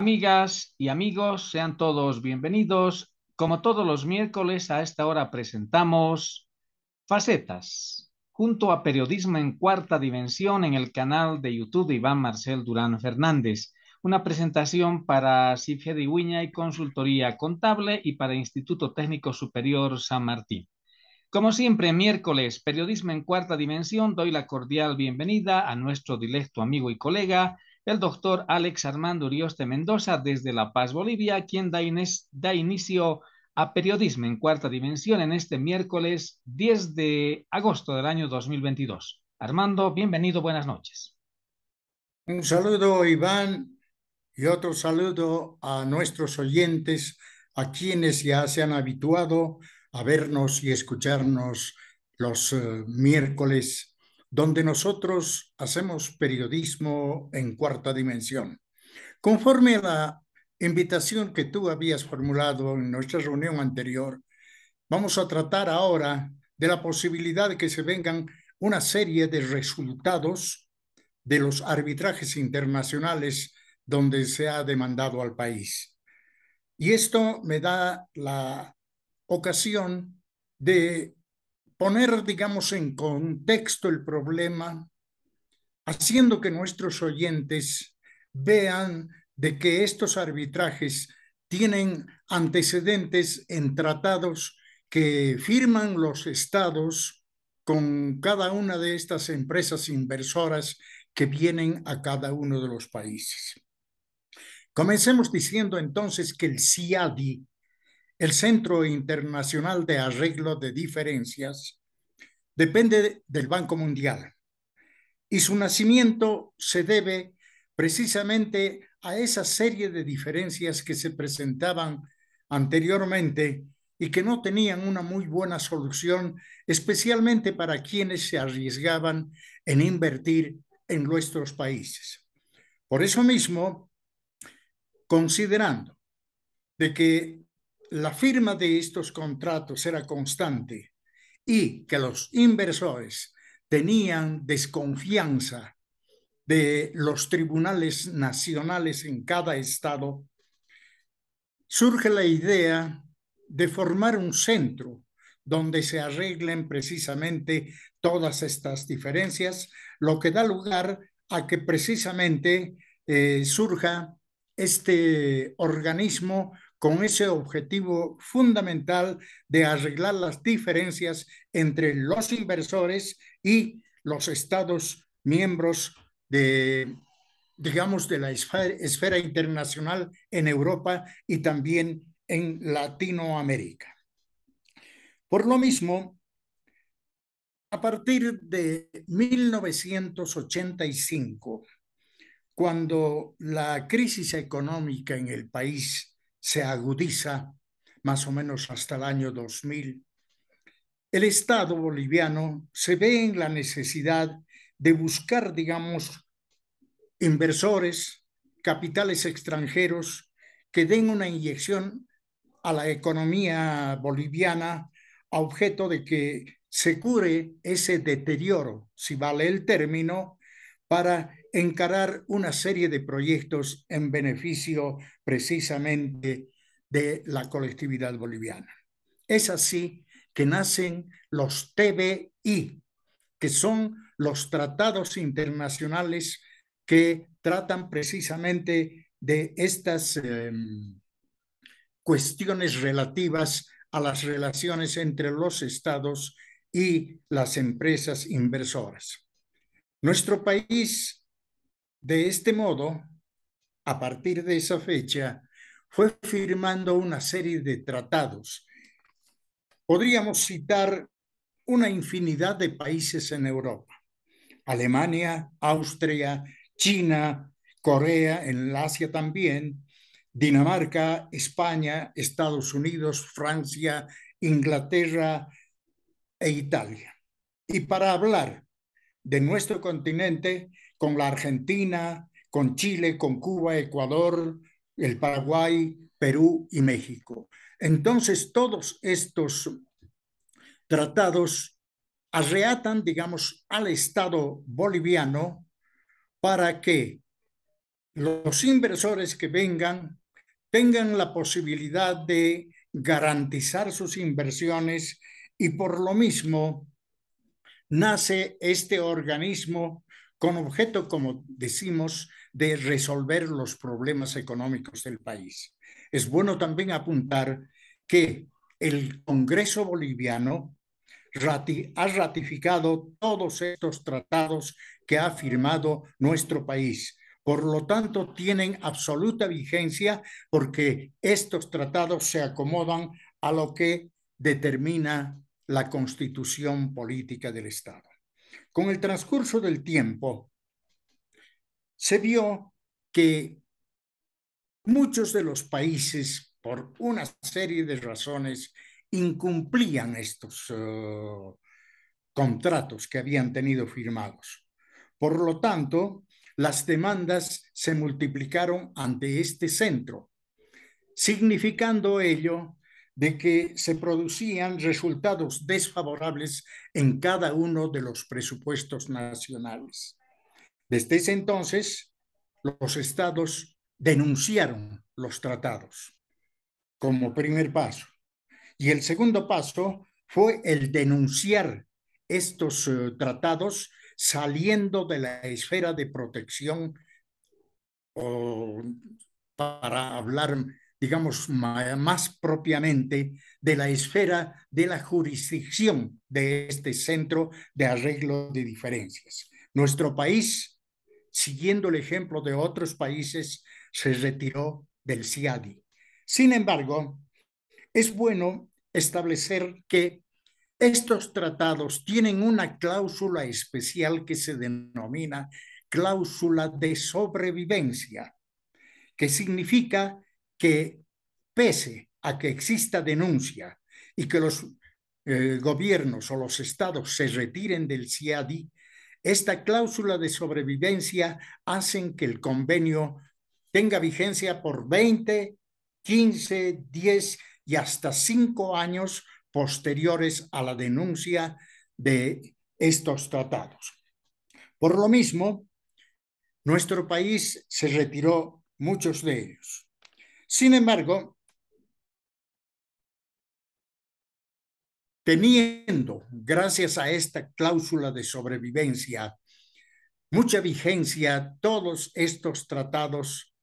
Amigas y amigos, sean todos bienvenidos. Como todos los miércoles, a esta hora presentamos Facetas, junto a Periodismo en Cuarta Dimensión en el canal de YouTube de Iván Marcel Durán Fernández. Una presentación para Cifia de Huiña y Consultoría Contable y para Instituto Técnico Superior San Martín. Como siempre, miércoles, Periodismo en Cuarta Dimensión, doy la cordial bienvenida a nuestro dilecto amigo y colega, el doctor Alex Armando Urioste Mendoza desde La Paz, Bolivia, quien da, inicio a Periodismo en Cuarta Dimensión en este miércoles 10 de agosto del año 2022. Armando, bienvenido, buenas noches. Un saludo, Iván, y otro saludo a nuestros oyentes, a quienes ya se han habituado a vernos y escucharnos los eh, miércoles donde nosotros hacemos periodismo en cuarta dimensión. Conforme a la invitación que tú habías formulado en nuestra reunión anterior, vamos a tratar ahora de la posibilidad de que se vengan una serie de resultados de los arbitrajes internacionales donde se ha demandado al país. Y esto me da la ocasión de poner, digamos, en contexto el problema, haciendo que nuestros oyentes vean de que estos arbitrajes tienen antecedentes en tratados que firman los estados con cada una de estas empresas inversoras que vienen a cada uno de los países. Comencemos diciendo entonces que el CIADI el Centro Internacional de Arreglo de Diferencias depende del Banco Mundial y su nacimiento se debe precisamente a esa serie de diferencias que se presentaban anteriormente y que no tenían una muy buena solución, especialmente para quienes se arriesgaban en invertir en nuestros países. Por eso mismo, considerando de que la firma de estos contratos era constante y que los inversores tenían desconfianza de los tribunales nacionales en cada estado, surge la idea de formar un centro donde se arreglen precisamente todas estas diferencias, lo que da lugar a que precisamente eh, surja este organismo con ese objetivo fundamental de arreglar las diferencias entre los inversores y los estados miembros de, digamos, de la esfera, esfera internacional en Europa y también en Latinoamérica. Por lo mismo, a partir de 1985, cuando la crisis económica en el país se agudiza más o menos hasta el año 2000, el Estado boliviano se ve en la necesidad de buscar, digamos, inversores, capitales extranjeros que den una inyección a la economía boliviana a objeto de que se cure ese deterioro, si vale el término, para encarar una serie de proyectos en beneficio precisamente de la colectividad boliviana. Es así que nacen los TBI, que son los tratados internacionales que tratan precisamente de estas em, cuestiones relativas a las relaciones entre los estados y las empresas inversoras. Nuestro país de este modo, a partir de esa fecha, fue firmando una serie de tratados. Podríamos citar una infinidad de países en Europa. Alemania, Austria, China, Corea, en Asia también, Dinamarca, España, Estados Unidos, Francia, Inglaterra e Italia. Y para hablar de nuestro continente, con la Argentina, con Chile, con Cuba, Ecuador, el Paraguay, Perú y México. Entonces, todos estos tratados arreatan, digamos, al Estado boliviano para que los inversores que vengan tengan la posibilidad de garantizar sus inversiones y por lo mismo nace este organismo con objeto, como decimos, de resolver los problemas económicos del país. Es bueno también apuntar que el Congreso boliviano ha ratificado todos estos tratados que ha firmado nuestro país. Por lo tanto, tienen absoluta vigencia porque estos tratados se acomodan a lo que determina la constitución política del Estado. Con el transcurso del tiempo, se vio que muchos de los países, por una serie de razones, incumplían estos eh, contratos que habían tenido firmados. Por lo tanto, las demandas se multiplicaron ante este centro, significando ello de que se producían resultados desfavorables en cada uno de los presupuestos nacionales. Desde ese entonces, los estados denunciaron los tratados como primer paso. Y el segundo paso fue el denunciar estos eh, tratados saliendo de la esfera de protección para hablar digamos, más propiamente de la esfera de la jurisdicción de este centro de arreglo de diferencias. Nuestro país, siguiendo el ejemplo de otros países, se retiró del CIADI. Sin embargo, es bueno establecer que estos tratados tienen una cláusula especial que se denomina cláusula de sobrevivencia, que significa que pese a que exista denuncia y que los eh, gobiernos o los estados se retiren del CIADI, esta cláusula de sobrevivencia hacen que el convenio tenga vigencia por 20, 15, 10 y hasta 5 años posteriores a la denuncia de estos tratados. Por lo mismo, nuestro país se retiró muchos de ellos. Sin embargo, teniendo, gracias a esta cláusula de sobrevivencia, mucha vigencia todos estos tratados,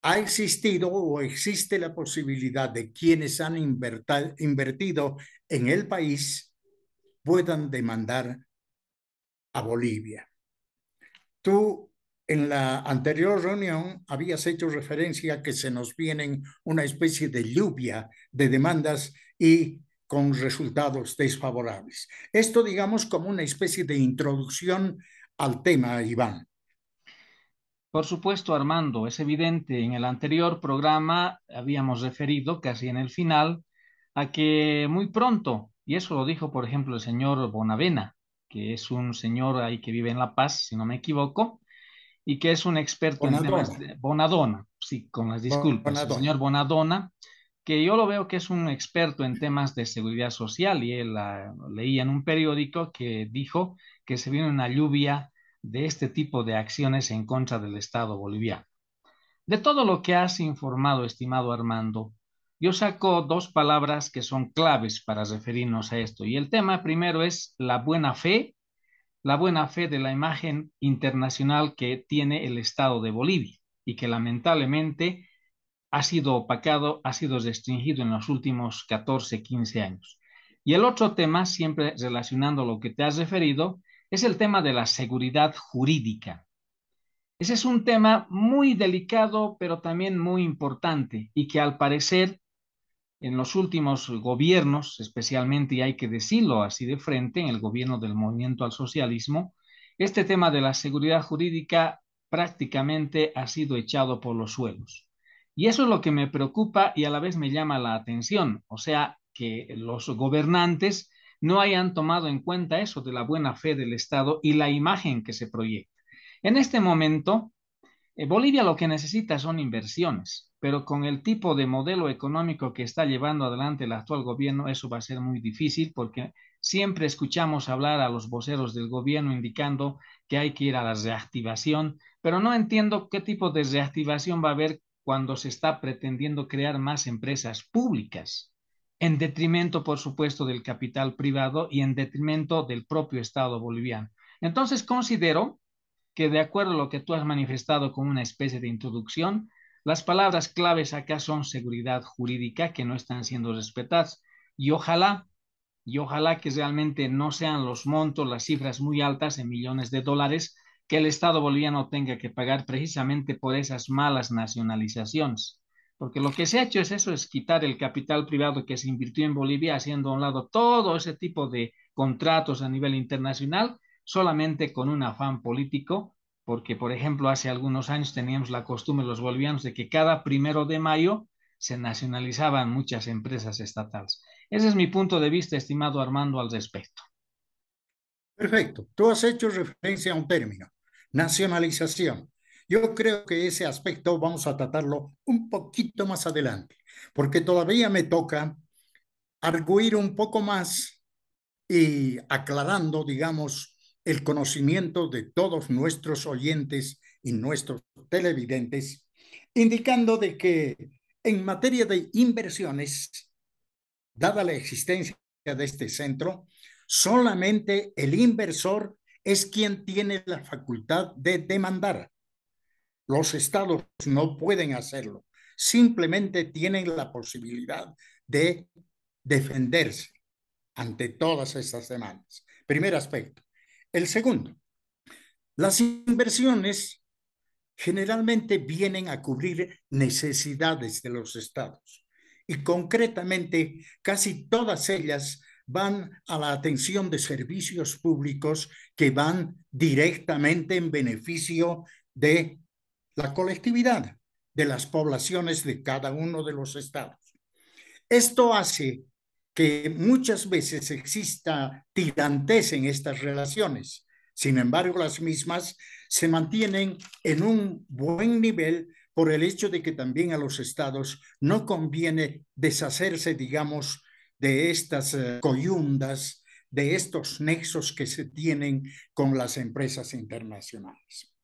ha existido o existe la posibilidad de quienes han invertido en el país puedan demandar a Bolivia. Tú en la anterior reunión habías hecho referencia a que se nos vienen una especie de lluvia de demandas y con resultados desfavorables. Esto, digamos, como una especie de introducción al tema, Iván. Por supuesto, Armando, es evidente, en el anterior programa habíamos referido, casi en el final, a que muy pronto, y eso lo dijo, por ejemplo, el señor Bonavena, que es un señor ahí que vive en La Paz, si no me equivoco, y que es un experto Bonadona. en temas de Bonadona, sí, con las disculpas, señor Bonadona, que yo lo veo que es un experto en temas de seguridad social y él leía en un periódico que dijo que se viene una lluvia de este tipo de acciones en contra del Estado boliviano. De todo lo que has informado, estimado Armando, yo saco dos palabras que son claves para referirnos a esto. Y el tema primero es la buena fe la buena fe de la imagen internacional que tiene el Estado de Bolivia y que lamentablemente ha sido opacado, ha sido restringido en los últimos 14, 15 años. Y el otro tema, siempre relacionando lo que te has referido, es el tema de la seguridad jurídica. Ese es un tema muy delicado, pero también muy importante y que al parecer en los últimos gobiernos, especialmente, y hay que decirlo así de frente, en el gobierno del movimiento al socialismo, este tema de la seguridad jurídica prácticamente ha sido echado por los suelos. Y eso es lo que me preocupa y a la vez me llama la atención, o sea, que los gobernantes no hayan tomado en cuenta eso de la buena fe del Estado y la imagen que se proyecta. En este momento, eh, Bolivia lo que necesita son inversiones, pero con el tipo de modelo económico que está llevando adelante el actual gobierno, eso va a ser muy difícil porque siempre escuchamos hablar a los voceros del gobierno indicando que hay que ir a la reactivación, pero no entiendo qué tipo de reactivación va a haber cuando se está pretendiendo crear más empresas públicas, en detrimento, por supuesto, del capital privado y en detrimento del propio Estado boliviano. Entonces, considero que de acuerdo a lo que tú has manifestado como una especie de introducción, las palabras claves acá son seguridad jurídica que no están siendo respetadas y ojalá, y ojalá que realmente no sean los montos, las cifras muy altas en millones de dólares que el Estado boliviano tenga que pagar precisamente por esas malas nacionalizaciones. Porque lo que se ha hecho es eso, es quitar el capital privado que se invirtió en Bolivia haciendo a un lado todo ese tipo de contratos a nivel internacional solamente con un afán político, porque por ejemplo hace algunos años teníamos la costumbre los bolivianos de que cada primero de mayo se nacionalizaban muchas empresas estatales. Ese es mi punto de vista, estimado Armando, al respecto. Perfecto. Tú has hecho referencia a un término, nacionalización. Yo creo que ese aspecto vamos a tratarlo un poquito más adelante, porque todavía me toca arguir un poco más y aclarando, digamos, el conocimiento de todos nuestros oyentes y nuestros televidentes, indicando de que en materia de inversiones, dada la existencia de este centro, solamente el inversor es quien tiene la facultad de demandar. Los estados no pueden hacerlo, simplemente tienen la posibilidad de defenderse ante todas estas demandas. Primer aspecto. El segundo, las inversiones generalmente vienen a cubrir necesidades de los estados y concretamente casi todas ellas van a la atención de servicios públicos que van directamente en beneficio de la colectividad, de las poblaciones de cada uno de los estados. Esto hace que muchas veces exista tirantez en estas relaciones. Sin embargo, las mismas se mantienen en un buen nivel por el hecho de que también a los estados no conviene deshacerse, digamos, de estas eh, coyundas, de estos nexos que se tienen con las empresas internacionales.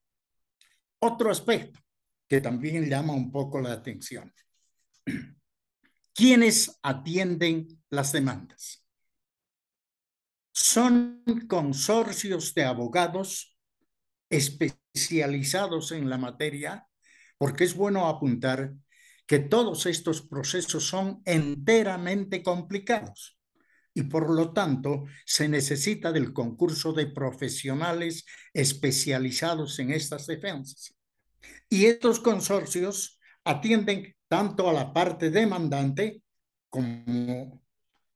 Otro aspecto que también llama un poco la atención quienes atienden las demandas. Son consorcios de abogados especializados en la materia, porque es bueno apuntar que todos estos procesos son enteramente complicados y por lo tanto se necesita del concurso de profesionales especializados en estas defensas. Y estos consorcios atienden tanto a la parte demandante como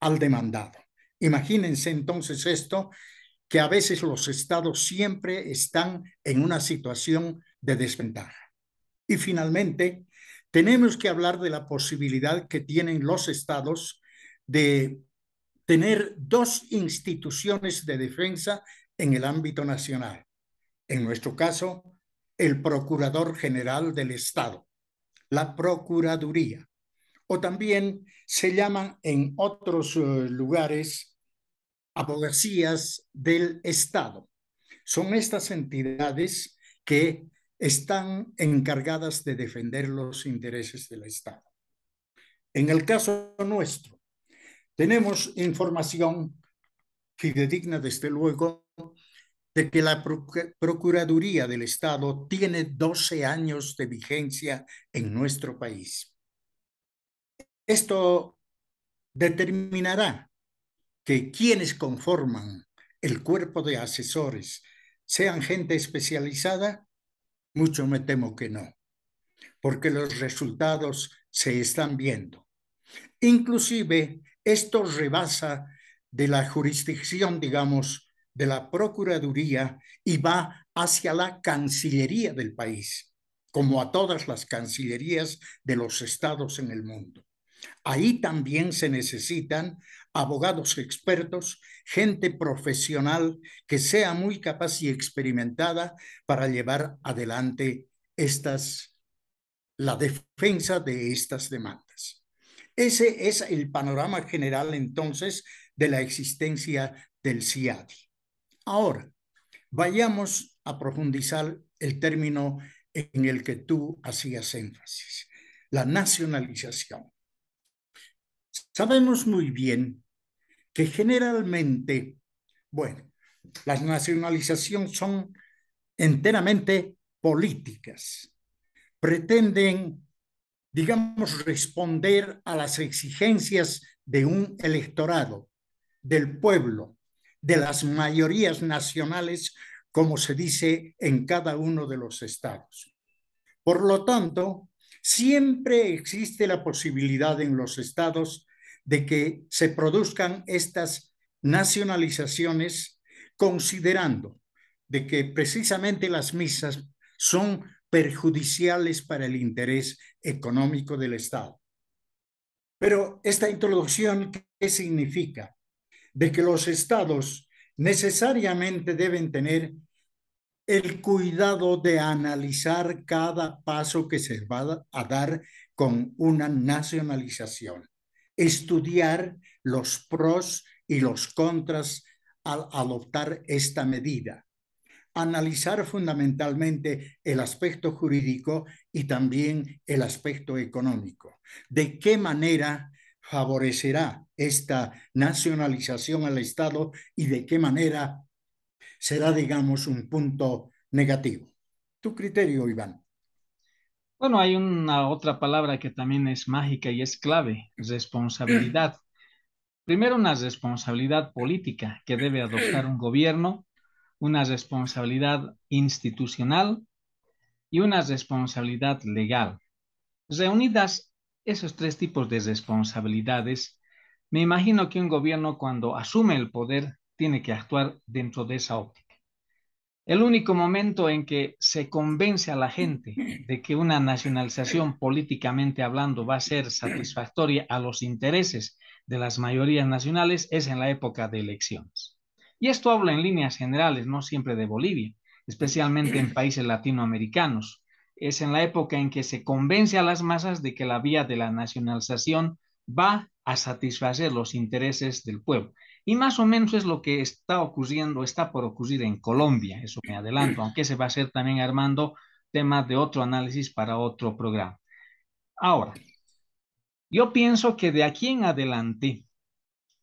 al demandado. Imagínense entonces esto, que a veces los estados siempre están en una situación de desventaja. Y finalmente, tenemos que hablar de la posibilidad que tienen los estados de tener dos instituciones de defensa en el ámbito nacional. En nuestro caso, el Procurador General del Estado, la Procuraduría, o también se llaman en otros eh, lugares abogacías del Estado. Son estas entidades que están encargadas de defender los intereses del Estado. En el caso nuestro, tenemos información fidedigna, desde luego, de que la Procuraduría del Estado tiene 12 años de vigencia en nuestro país. Esto determinará que quienes conforman el cuerpo de asesores sean gente especializada, mucho me temo que no, porque los resultados se están viendo. Inclusive, esto rebasa de la jurisdicción, digamos, de la Procuraduría y va hacia la Cancillería del país, como a todas las Cancillerías de los estados en el mundo. Ahí también se necesitan abogados expertos, gente profesional que sea muy capaz y experimentada para llevar adelante estas la defensa de estas demandas. Ese es el panorama general entonces de la existencia del CIADI. Ahora, vayamos a profundizar el término en el que tú hacías énfasis, la nacionalización. Sabemos muy bien que generalmente, bueno, las nacionalizaciones son enteramente políticas. Pretenden, digamos, responder a las exigencias de un electorado, del pueblo, de las mayorías nacionales, como se dice en cada uno de los estados. Por lo tanto, siempre existe la posibilidad en los estados de que se produzcan estas nacionalizaciones considerando de que precisamente las misas son perjudiciales para el interés económico del Estado. Pero esta introducción, ¿qué significa? de que los estados necesariamente deben tener el cuidado de analizar cada paso que se va a dar con una nacionalización, estudiar los pros y los contras al adoptar esta medida, analizar fundamentalmente el aspecto jurídico y también el aspecto económico, de qué manera favorecerá esta nacionalización al Estado y de qué manera será, digamos, un punto negativo. Tu criterio, Iván. Bueno, hay una otra palabra que también es mágica y es clave, responsabilidad. Primero, una responsabilidad política que debe adoptar un gobierno, una responsabilidad institucional y una responsabilidad legal. Reunidas esos tres tipos de responsabilidades, me imagino que un gobierno cuando asume el poder tiene que actuar dentro de esa óptica. El único momento en que se convence a la gente de que una nacionalización políticamente hablando va a ser satisfactoria a los intereses de las mayorías nacionales es en la época de elecciones. Y esto habla en líneas generales, no siempre de Bolivia, especialmente en países latinoamericanos, es en la época en que se convence a las masas de que la vía de la nacionalización va a satisfacer los intereses del pueblo. Y más o menos es lo que está ocurriendo, está por ocurrir en Colombia, eso me adelanto, aunque se va a hacer también armando tema de otro análisis para otro programa. Ahora, yo pienso que de aquí en adelante,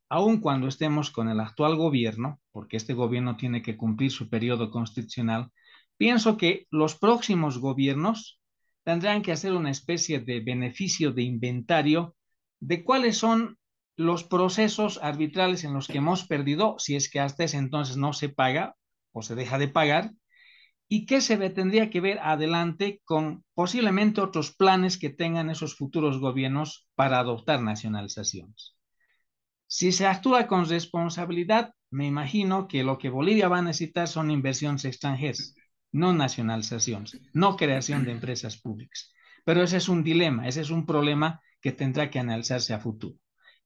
aun cuando estemos con el actual gobierno, porque este gobierno tiene que cumplir su periodo constitucional, Pienso que los próximos gobiernos tendrán que hacer una especie de beneficio de inventario de cuáles son los procesos arbitrales en los que hemos perdido, si es que hasta ese entonces no se paga o se deja de pagar, y qué se tendría que ver adelante con posiblemente otros planes que tengan esos futuros gobiernos para adoptar nacionalizaciones. Si se actúa con responsabilidad, me imagino que lo que Bolivia va a necesitar son inversiones extranjeras no nacionalizaciones, no creación de empresas públicas. Pero ese es un dilema, ese es un problema que tendrá que analizarse a futuro.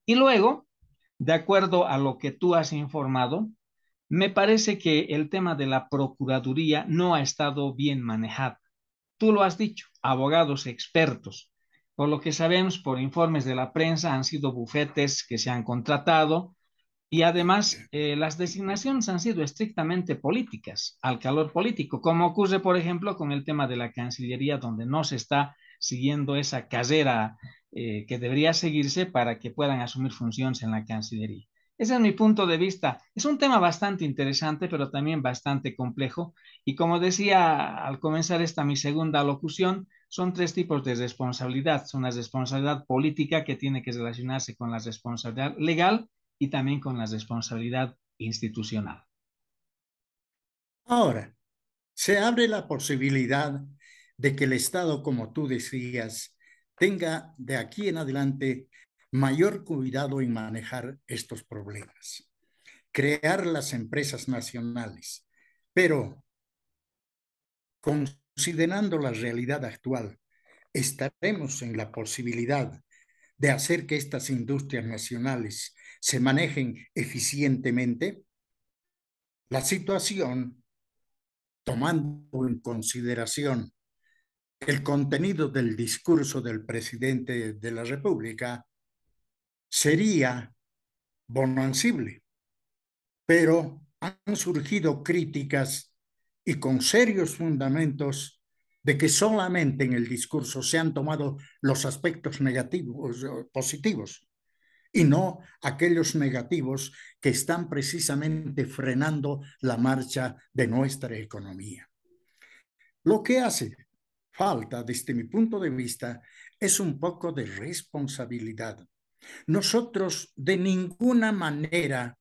Y luego, de acuerdo a lo que tú has informado, me parece que el tema de la Procuraduría no ha estado bien manejado. Tú lo has dicho, abogados expertos. Por lo que sabemos por informes de la prensa, han sido bufetes que se han contratado y además, eh, las designaciones han sido estrictamente políticas, al calor político, como ocurre, por ejemplo, con el tema de la Cancillería, donde no se está siguiendo esa carrera eh, que debería seguirse para que puedan asumir funciones en la Cancillería. Ese es mi punto de vista. Es un tema bastante interesante, pero también bastante complejo. Y como decía al comenzar esta mi segunda locución, son tres tipos de responsabilidad. Son la responsabilidad política que tiene que relacionarse con la responsabilidad legal y también con la responsabilidad institucional. Ahora, se abre la posibilidad de que el Estado, como tú decías, tenga de aquí en adelante mayor cuidado en manejar estos problemas, crear las empresas nacionales, pero considerando la realidad actual, estaremos en la posibilidad de hacer que estas industrias nacionales se manejen eficientemente, la situación, tomando en consideración el contenido del discurso del presidente de la República, sería bonancible. Pero han surgido críticas y con serios fundamentos de que solamente en el discurso se han tomado los aspectos negativos, positivos, y no aquellos negativos que están precisamente frenando la marcha de nuestra economía. Lo que hace falta, desde mi punto de vista, es un poco de responsabilidad. Nosotros de ninguna manera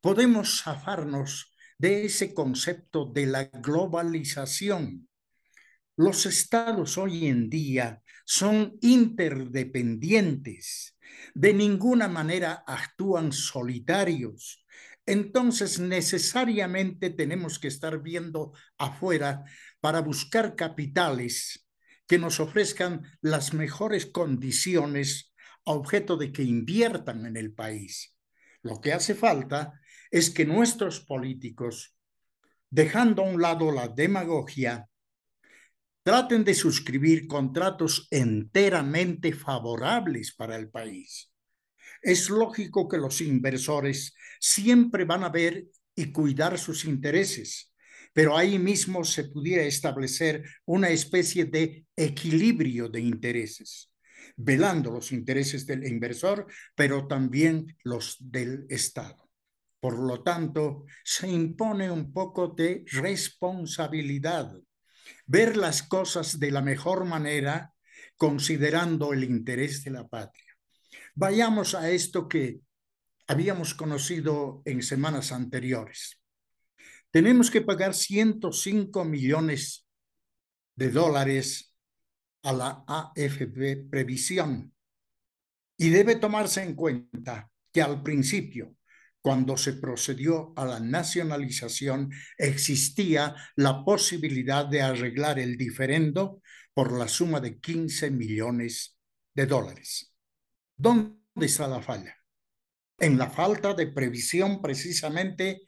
podemos zafarnos de ese concepto de la globalización. Los estados hoy en día son interdependientes de ninguna manera actúan solitarios. Entonces necesariamente tenemos que estar viendo afuera para buscar capitales que nos ofrezcan las mejores condiciones a objeto de que inviertan en el país. Lo que hace falta es que nuestros políticos, dejando a un lado la demagogia, traten de suscribir contratos enteramente favorables para el país. Es lógico que los inversores siempre van a ver y cuidar sus intereses, pero ahí mismo se pudiera establecer una especie de equilibrio de intereses, velando los intereses del inversor, pero también los del Estado. Por lo tanto, se impone un poco de responsabilidad ver las cosas de la mejor manera considerando el interés de la patria. Vayamos a esto que habíamos conocido en semanas anteriores. Tenemos que pagar 105 millones de dólares a la AFP Previsión y debe tomarse en cuenta que al principio cuando se procedió a la nacionalización, existía la posibilidad de arreglar el diferendo por la suma de 15 millones de dólares. ¿Dónde está la falla? En la falta de previsión precisamente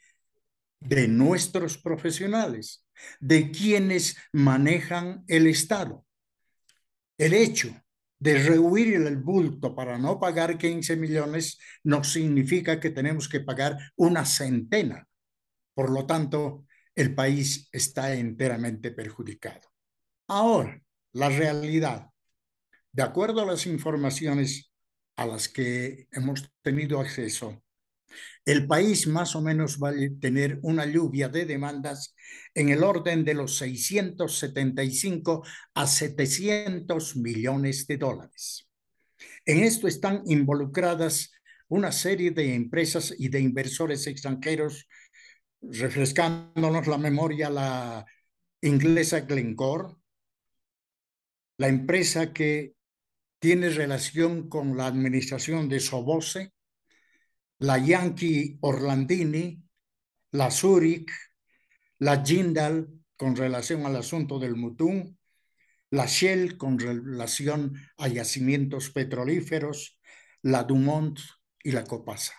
de nuestros profesionales, de quienes manejan el Estado. El hecho de rehuir el bulto para no pagar 15 millones no significa que tenemos que pagar una centena. Por lo tanto, el país está enteramente perjudicado. Ahora, la realidad. De acuerdo a las informaciones a las que hemos tenido acceso, el país más o menos va a tener una lluvia de demandas en el orden de los 675 a 700 millones de dólares. En esto están involucradas una serie de empresas y de inversores extranjeros, refrescándonos la memoria, la inglesa Glencore, la empresa que tiene relación con la administración de Sobose la Yankee Orlandini, la Zurich, la Jindal con relación al asunto del Mutún, la Shell con relación a yacimientos petrolíferos, la Dumont y la Copasa.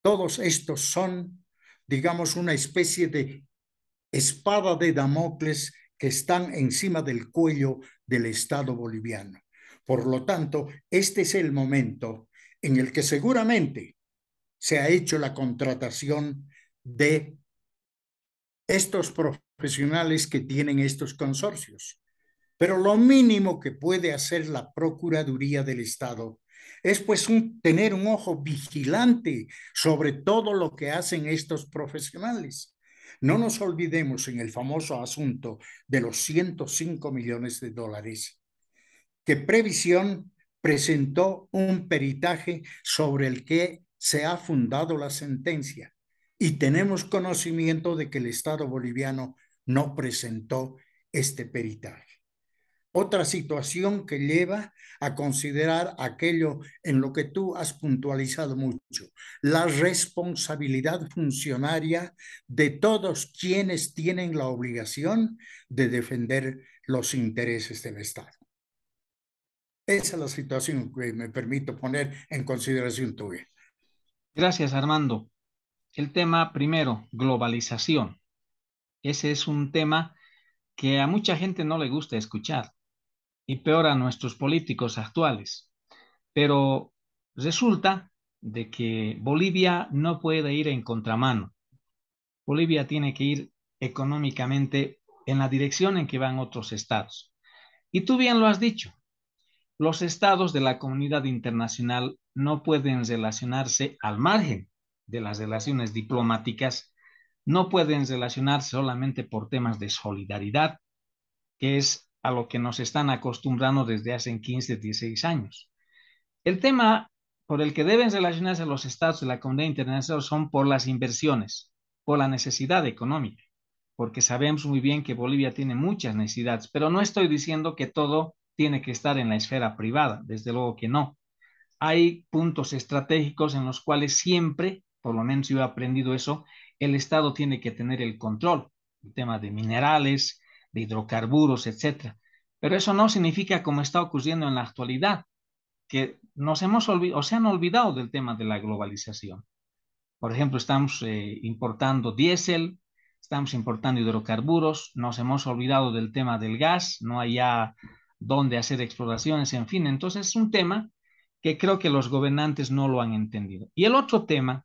Todos estos son, digamos, una especie de espada de Damocles que están encima del cuello del Estado boliviano. Por lo tanto, este es el momento en el que seguramente se ha hecho la contratación de estos profesionales que tienen estos consorcios. Pero lo mínimo que puede hacer la Procuraduría del Estado es pues tener un ojo vigilante sobre todo lo que hacen estos profesionales. No nos olvidemos en el famoso asunto de los 105 millones de dólares que Previsión presentó un peritaje sobre el que se ha fundado la sentencia y tenemos conocimiento de que el Estado boliviano no presentó este peritaje. Otra situación que lleva a considerar aquello en lo que tú has puntualizado mucho, la responsabilidad funcionaria de todos quienes tienen la obligación de defender los intereses del Estado. Esa es la situación que me permito poner en consideración tuya. Gracias, Armando. El tema primero, globalización. Ese es un tema que a mucha gente no le gusta escuchar, y peor a nuestros políticos actuales. Pero resulta de que Bolivia no puede ir en contramano. Bolivia tiene que ir económicamente en la dirección en que van otros estados. Y tú bien lo has dicho, los estados de la comunidad internacional no pueden relacionarse al margen de las relaciones diplomáticas, no pueden relacionarse solamente por temas de solidaridad, que es a lo que nos están acostumbrando desde hace 15, 16 años. El tema por el que deben relacionarse los estados de la comunidad internacional son por las inversiones, por la necesidad económica, porque sabemos muy bien que Bolivia tiene muchas necesidades, pero no estoy diciendo que todo tiene que estar en la esfera privada, desde luego que no hay puntos estratégicos en los cuales siempre, por lo menos yo he aprendido eso, el Estado tiene que tener el control, el tema de minerales, de hidrocarburos, etcétera. Pero eso no significa como está ocurriendo en la actualidad, que nos hemos olvidado, o se han olvidado del tema de la globalización. Por ejemplo, estamos eh, importando diésel, estamos importando hidrocarburos, nos hemos olvidado del tema del gas, no hay ya dónde hacer exploraciones, en fin. Entonces es un tema que creo que los gobernantes no lo han entendido. Y el otro tema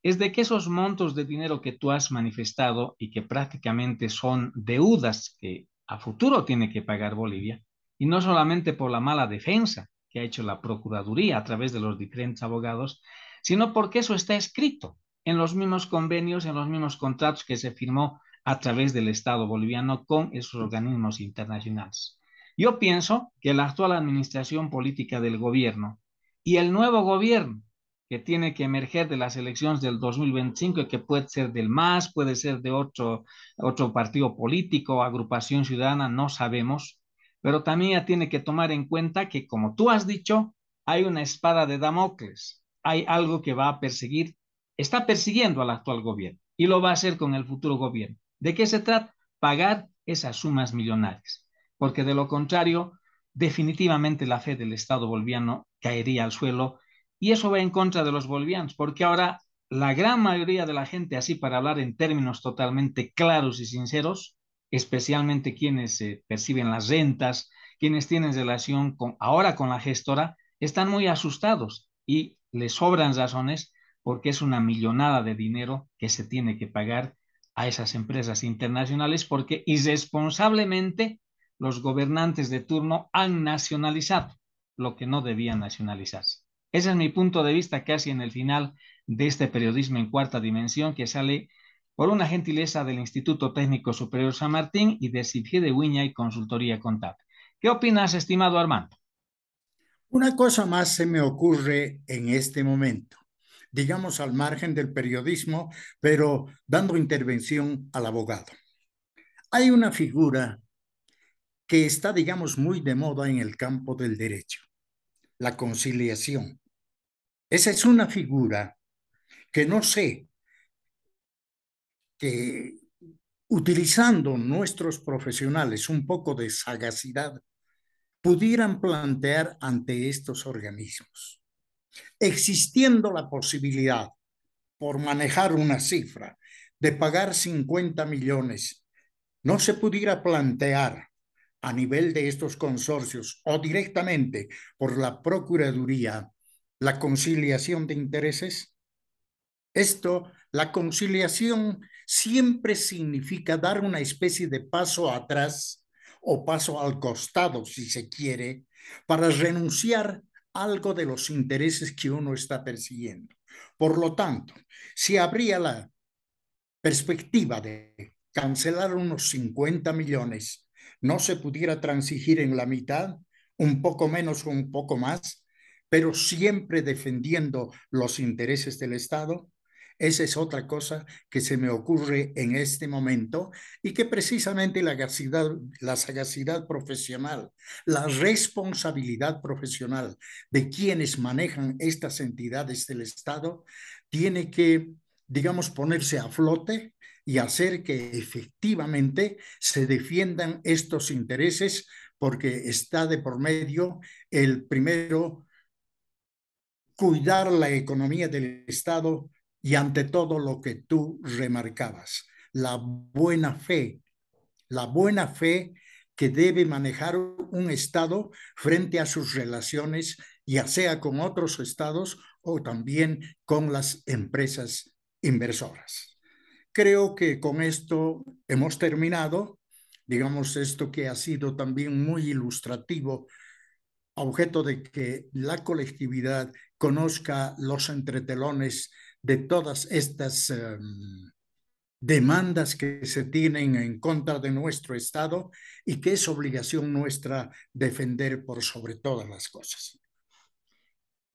es de que esos montos de dinero que tú has manifestado y que prácticamente son deudas que a futuro tiene que pagar Bolivia, y no solamente por la mala defensa que ha hecho la Procuraduría a través de los diferentes abogados, sino porque eso está escrito en los mismos convenios, en los mismos contratos que se firmó a través del Estado boliviano con esos organismos internacionales. Yo pienso que la actual administración política del gobierno y el nuevo gobierno que tiene que emerger de las elecciones del 2025 y que puede ser del MAS, puede ser de otro, otro partido político, agrupación ciudadana, no sabemos, pero también ya tiene que tomar en cuenta que, como tú has dicho, hay una espada de Damocles, hay algo que va a perseguir, está persiguiendo al actual gobierno y lo va a hacer con el futuro gobierno. ¿De qué se trata? Pagar esas sumas millonarias, porque de lo contrario definitivamente la fe del Estado boliviano caería al suelo y eso va en contra de los bolivianos, porque ahora la gran mayoría de la gente, así para hablar en términos totalmente claros y sinceros, especialmente quienes perciben las rentas, quienes tienen relación con, ahora con la gestora, están muy asustados y les sobran razones porque es una millonada de dinero que se tiene que pagar a esas empresas internacionales porque irresponsablemente los gobernantes de turno han nacionalizado lo que no debía nacionalizarse. Ese es mi punto de vista casi en el final de este periodismo en cuarta dimensión que sale por una gentileza del Instituto Técnico Superior San Martín y de Cifje de Guiña y Consultoría Contable. ¿Qué opinas, estimado Armando? Una cosa más se me ocurre en este momento, digamos al margen del periodismo, pero dando intervención al abogado. Hay una figura que está, digamos, muy de moda en el campo del derecho, la conciliación. Esa es una figura que no sé, que utilizando nuestros profesionales un poco de sagacidad, pudieran plantear ante estos organismos, existiendo la posibilidad, por manejar una cifra, de pagar 50 millones, no se pudiera plantear a nivel de estos consorcios o directamente por la Procuraduría la conciliación de intereses? Esto, la conciliación siempre significa dar una especie de paso atrás o paso al costado, si se quiere, para renunciar algo de los intereses que uno está persiguiendo. Por lo tanto, si habría la perspectiva de cancelar unos 50 millones no se pudiera transigir en la mitad, un poco menos o un poco más, pero siempre defendiendo los intereses del Estado? Esa es otra cosa que se me ocurre en este momento y que precisamente la sagacidad, la sagacidad profesional, la responsabilidad profesional de quienes manejan estas entidades del Estado tiene que digamos, ponerse a flote y hacer que efectivamente se defiendan estos intereses porque está de por medio el primero, cuidar la economía del Estado y ante todo lo que tú remarcabas, la buena fe, la buena fe que debe manejar un Estado frente a sus relaciones, ya sea con otros estados o también con las empresas inversoras. Creo que con esto hemos terminado, digamos esto que ha sido también muy ilustrativo, objeto de que la colectividad conozca los entretelones de todas estas em, demandas que se tienen en contra de nuestro Estado y que es obligación nuestra defender por sobre todas las cosas.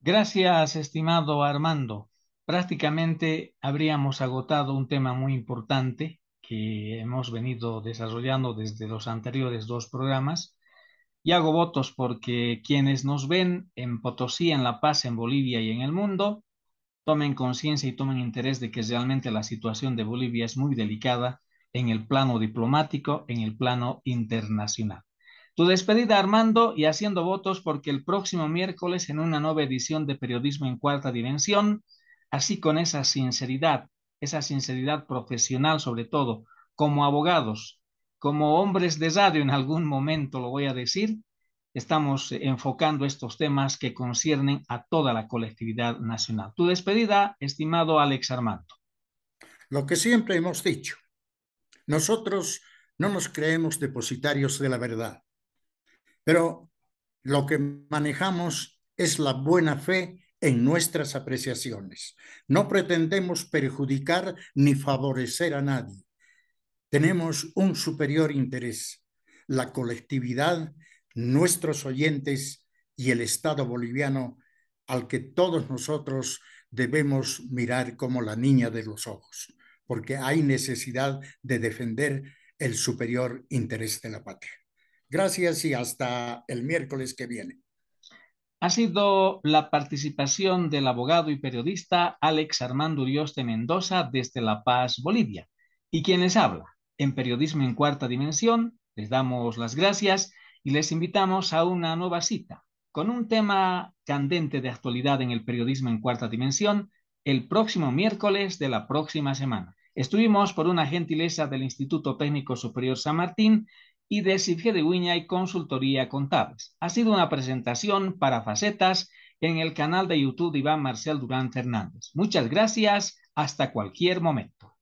Gracias, estimado Armando prácticamente habríamos agotado un tema muy importante que hemos venido desarrollando desde los anteriores dos programas. Y hago votos porque quienes nos ven en Potosí, en La Paz, en Bolivia y en el mundo, tomen conciencia y tomen interés de que realmente la situación de Bolivia es muy delicada en el plano diplomático, en el plano internacional. Tu despedida, Armando, y haciendo votos porque el próximo miércoles, en una nueva edición de Periodismo en Cuarta Dimensión, así con esa sinceridad, esa sinceridad profesional sobre todo, como abogados, como hombres de radio en algún momento lo voy a decir, estamos enfocando estos temas que conciernen a toda la colectividad nacional. Tu despedida, estimado Alex Armando. Lo que siempre hemos dicho, nosotros no nos creemos depositarios de la verdad, pero lo que manejamos es la buena fe en nuestras apreciaciones. No pretendemos perjudicar ni favorecer a nadie. Tenemos un superior interés, la colectividad, nuestros oyentes y el Estado boliviano al que todos nosotros debemos mirar como la niña de los ojos, porque hay necesidad de defender el superior interés de la patria. Gracias y hasta el miércoles que viene ha sido la participación del abogado y periodista Alex Armando Urioste Mendoza desde La Paz, Bolivia. Y quienes les habla en Periodismo en Cuarta Dimensión, les damos las gracias y les invitamos a una nueva cita con un tema candente de actualidad en el periodismo en Cuarta Dimensión el próximo miércoles de la próxima semana. Estuvimos por una gentileza del Instituto Técnico Superior San Martín y de de Uiña y Consultoría Contables. Ha sido una presentación para facetas en el canal de YouTube de Iván Marcel Durán Fernández. Muchas gracias. Hasta cualquier momento.